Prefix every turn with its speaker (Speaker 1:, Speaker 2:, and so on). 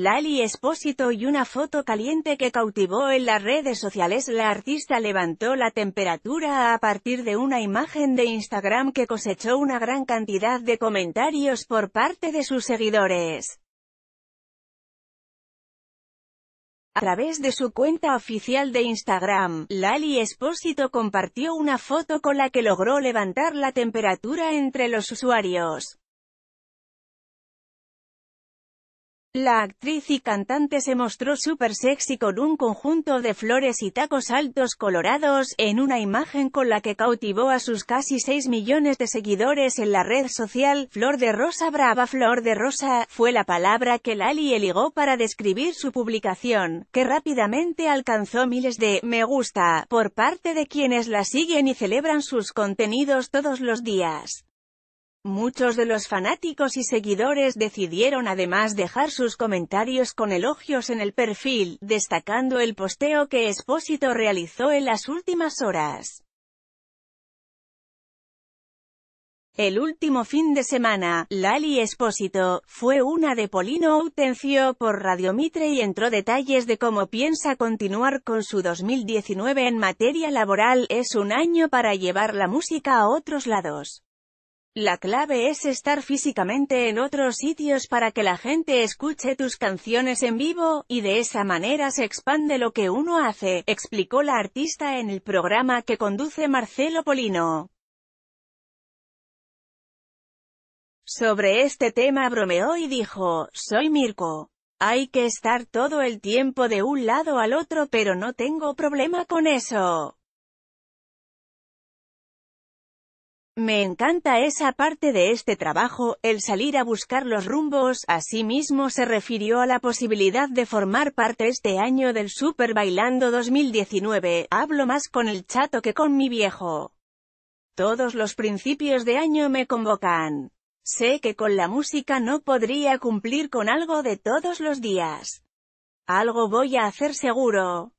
Speaker 1: Lali Espósito y una foto caliente que cautivó en las redes sociales. La artista levantó la temperatura a partir de una imagen de Instagram que cosechó una gran cantidad de comentarios por parte de sus seguidores. A través de su cuenta oficial de Instagram, Lali Espósito compartió una foto con la que logró levantar la temperatura entre los usuarios. La actriz y cantante se mostró súper sexy con un conjunto de flores y tacos altos colorados, en una imagen con la que cautivó a sus casi 6 millones de seguidores en la red social. Flor de rosa brava Flor de rosa, fue la palabra que Lali eligó para describir su publicación, que rápidamente alcanzó miles de me gusta, por parte de quienes la siguen y celebran sus contenidos todos los días. Muchos de los fanáticos y seguidores decidieron además dejar sus comentarios con elogios en el perfil, destacando el posteo que Espósito realizó en las últimas horas. El último fin de semana, Lali Espósito, fue una de Polino Utencio por Radio Mitre y entró detalles de cómo piensa continuar con su 2019 en materia laboral, es un año para llevar la música a otros lados. La clave es estar físicamente en otros sitios para que la gente escuche tus canciones en vivo, y de esa manera se expande lo que uno hace, explicó la artista en el programa que conduce Marcelo Polino. Sobre este tema bromeó y dijo, soy Mirko. Hay que estar todo el tiempo de un lado al otro pero no tengo problema con eso. Me encanta esa parte de este trabajo, el salir a buscar los rumbos, mismo se refirió a la posibilidad de formar parte este año del Super Bailando 2019, hablo más con el chato que con mi viejo. Todos los principios de año me convocan. Sé que con la música no podría cumplir con algo de todos los días. Algo voy a hacer seguro.